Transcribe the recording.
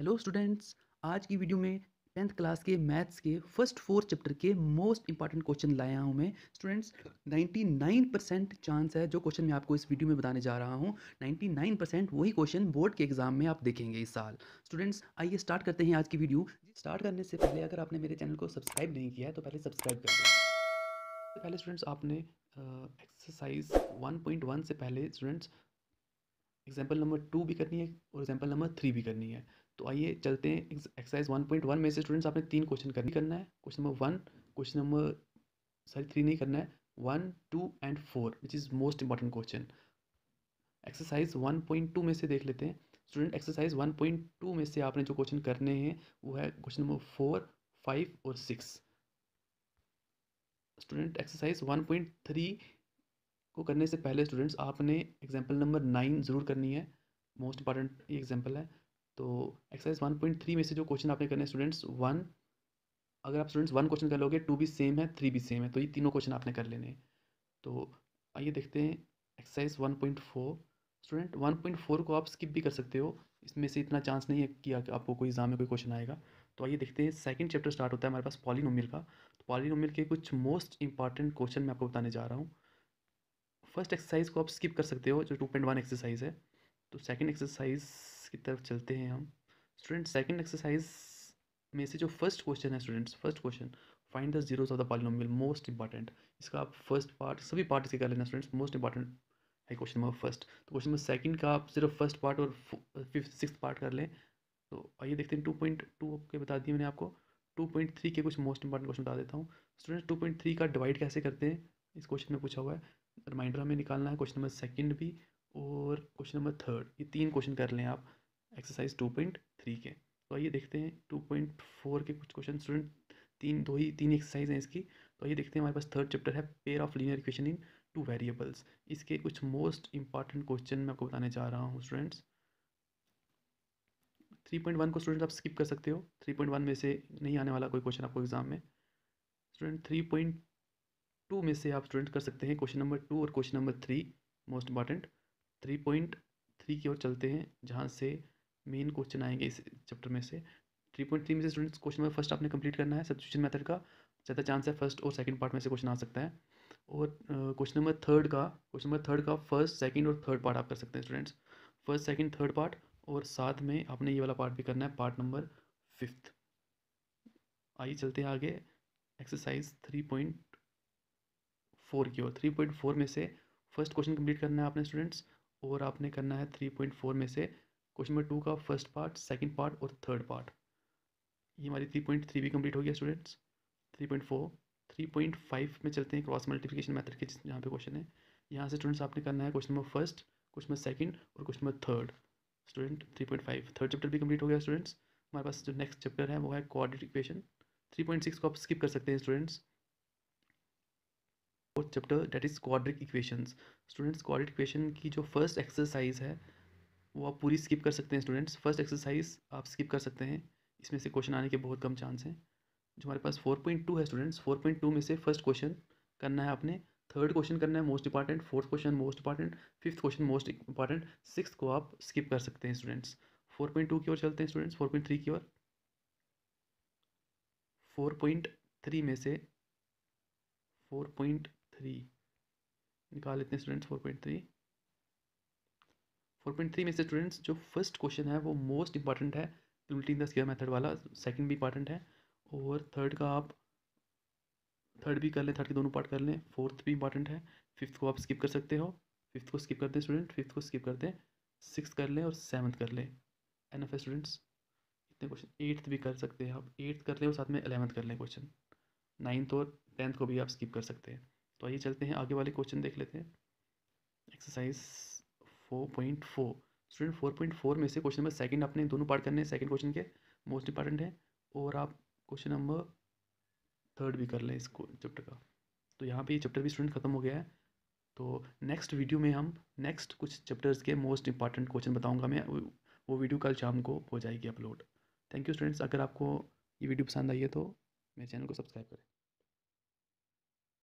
hello students आज की video में टेंथ क्लास के मैथ्स के फर्स्ट फोर चैप्टर के मोस्ट इंपॉर्टेंट क्वेश्चन लाया हूँ मैं स्टूडेंट्स 99 परसेंट चांस है जो क्वेश्चन मैं आपको इस वीडियो में बताने जा रहा हूँ 99 परसेंट वही क्वेश्चन बोर्ड के एग्जाम में आप देखेंगे इस साल स्टूडेंट्स आइए स्टार्ट करते हैं आज की वीडियो स्टार्ट करने से पहले अगर आपने मेरे चैनल को सब्सक्राइब नहीं किया है तो पहले सब्सक्राइब कर दें तो पहले स्टूडेंट्स आपने एक्सरसाइज वन से पहले स्टूडेंट्स एग्जाम्पल नंबर टू भी करनी है और एग्जाम्पल नंबर थ्री भी करनी है तो आइए चलते हैं एक्सरसाइज वन पॉइंट वन में से स्टूडेंट्स आपने तीन क्वेश्चन करनी करना है question number one question number sorry three नहीं करना है one two and four which is most important question exercise one point two में से देख लेते हैं student exercise one point two में से आपने जो क्वेश्चन करने हैं वो है क्वेश्चन नंबर फोर फाइव और six student exercise one point three को करने से पहले स्टूडेंट्स आपने एग्जाम्पल नंबर नाइन ज़रूर करनी है मोस्ट इंपॉर्टेंट ये एग्जाम्पल है तो एक्सरसाइज वन पॉइंट थ्री में से जो क्वेश्चन आपने करने स्टूडेंट्स वन अगर आप स्टूडेंट्स वन क्वेश्चन कर लोगे टू भी सेम है थ्री भी सेम है तो ये तीनों क्वेश्चन आपने कर लेने हैं तो आइए देखते हैं exercise one point four student one point four को आप स्किप भी कर सकते हो इसमें से इतना चांस नहीं है कि आपको कोई एग्जाम में कोई क्वेश्चन आएगा तो आइए देखते हैं सेकेंड चैप्टर स्टार्ट होता है हमारे पास पॉलिनोमियल का तो पॉलिनोमियल के कुछ मोस्ट इंपॉर्टेंट क्वेश्चन मैं आपको बताने जा रहा हूँ फर्स्ट एक्सरसाइज को आप स्किप कर सकते हो जो टू पॉइंट वन एक्सरसाइज है तो सेकेंड एक्सरसाइज की तरफ चलते हैं हम स्टूडेंट सेकेंड एक्सरसाइज में से जो फर्स्ट क्वेश्चन है students first question find the zeros of the polynomial most important इसका आप फर्स्ट पार्ट सभी पार्ट इसके कर लेना स्टूडेंट्स मोस्ट इंपॉर्टेंट है क्वेश्चन नंबर फर्स्ट तो क्वेश्चन नंबर सेकंड का आप सिर्फ फर्स्ट पार्ट और फिफ्थ सिक्स पार्ट कर लें तो आइए देखते हैं टू पॉइंट टू के बता दिए मैंने आपको टू पॉइंट थ्री के कुछ मोस्ट इंपॉर्टेंट क्वेश्चन बता देता हूँ स्टूडेंट्स टू पॉइंट थ्री का डिवाइड कैसे करते हैं इस क्वेश्चन में पूछा हुआ है रिमाइंडर हमें निकालना है क्वेश्चन नंबर सेकंड भी और क्वेश्चन नंबर थर्ड ये तीन क्वेश्चन कर लें आप एक्सरसाइज टू पॉइंट थ्री के तो आइए देखते हैं टू पॉइंट फोर के कुछ क्वेश्चन स्टूडेंट तीन दो ही तीन एक्सरसाइज हैं इसकी तो आइए देखते हैं हमारे पास थर्ड चैप्टर है pair of linear equation in two variables इसके कुछ मोस्ट इंपॉर्टेंट क्वेश्चन मैं आपको बताने जा रहा हूँ स्टूडेंट्स थ्री पॉइंट वन को स्टूडेंट आप स्किप कर सकते हो थ्री पॉइंट वन में से नहीं आने वाला कोई क्वेश्चन आपको एग्जाम में स्टूडेंट थ्री पॉइंट टू में से आप स्टूडेंट कर सकते हैं क्वेश्चन नंबर टू और question number three most important three point three की ओर चलते हैं जहाँ से मेन क्वेश्चन आएंगे इस चैप्टर में से थ्री पॉइंट थ्री में से स्टूडेंट्स क्वेश्चन में फर्स्ट आपने कंप्लीट करना है सब्सिट्यूशन मेथड का ज़्यादा चांस है फर्स्ट और सेकंड पार्ट में से क्वेश्चन आ सकता है और क्वेश्चन नंबर थर्ड का क्वेश्चन नंबर थर्ड का फर्स्ट सेकंड और थर्ड पार्ट आप कर सकते हैं students first second third part और साथ में आपने ये वाला पार्ट भी करना है पार्ट नंबर फिफ्थ आइए चलते हैं आगे एक्सरसाइज थ्री पॉइंट फोर की ओर थ्री पॉइंट फोर में से फर्स्ट क्वेश्चन कंप्लीट करना है आपने स्टूडेंट्स और आपने करना है थ्री पॉइंट फोर में से क्वेश्चन नंबर टू का फर्स्ट पार्ट सेकंड पार्ट और थर्ड पार्ट ये हमारी थ्री पॉइंट थ्री भी कंप्लीट हो गया students three point four three point five में चलते हैं क्रॉस मल्टीप्लिकेशन मेथड के जहाँ पे क्वेश्चन है यहाँ से स्टूडेंट्स आपने करना है question number first question number second और question number third student three point five third chapter भी कम्प्लीट हो गया स्टूडेंट्स हमारे पास जो नेक्स्ट चैप्टर है वो है coordinate equation three point six को आप स्किप कर सकते हैं students fourth chapter that is quadratic equations students quadratic equation की जो फर्स्ट एक्सरसाइज है वो आप पूरी स्किप कर सकते हैं स्टूडेंट्स फर्स्ट एक्सरसाइज आप स्किप कर सकते हैं इसमें से क्वेश्चन आने के बहुत कम चांस हैं जो हमारे पास फोर पॉइंट टू है स्टूडेंट्स फोर पॉइंट टू में से फर्स्ट क्वेश्चन करना है आपने थर्ड क्वेश्चन करना है most important fourth question most important fifth question most important six को आप स्किप कर सकते हैं स्टूडेंट्स फोर पॉइंट टू की ओर चलते हैं स्टूडेंट्स फोर पॉइंट थ्री की ओर फोर पॉइंट थ्री में से फोर पॉइंट थ्री निकाल लेते हैं students four point three four point three में से स्टूडेंट्स जो फर्स्ट क्वेश्चन है वो मोस्ट इंपॉर्टेंट है इम्प्लीटिंग द स्केयर मेथड वाला सेकंड भी इंपॉर्टेंट है और थर्ड का आप थर्ड भी कर लें थर्ड के दोनों पार्ट कर लें फोर्थ भी इंपॉर्टेंट है फिफ्थ को आप स्किप कर सकते हो फिफ्थ को स्किप कर दें स्टूडेंट फिफ्थ को स्किप कर दें सिक्स कर लें और सेवन्थ कर लें एन एफ स्टूडेंट्स इतने क्वेश्चन एट्थ भी कर सकते हैं आप एट्थ कर लें और साथ में एलेवंथ कर लें क्वेश्चन नाइन्थ और टेंथ को भी आप स्किप कर सकते हैं तो आइए चलते हैं आगे वाले क्वेश्चन देख लेते हैं exercise four point four student four point four में से क्वेश्चन नंबर सेकंड आपने दोनों पार्ट करने हैं सेकंड क्वेश्चन के मोस्ट इंपॉर्टेंट है और आप क्वेश्चन नंबर थर्ड भी कर लें इसको चैप्टर का तो यहाँ पे ये चैप्टर भी स्टूडेंट खत्म हो गया है तो नेक्स्ट वीडियो में हम नेक्स्ट कुछ चैप्टर्स के मोस्ट इंपॉर्टेंट क्वेश्चन बताऊँगा मैं वो वीडियो कल शाम को हो जाएगी अपलोड थैंक यू स्टूडेंट्स अगर आपको ये वीडियो पसंद आई है तो मेरे चैनल को सब्सक्राइब करें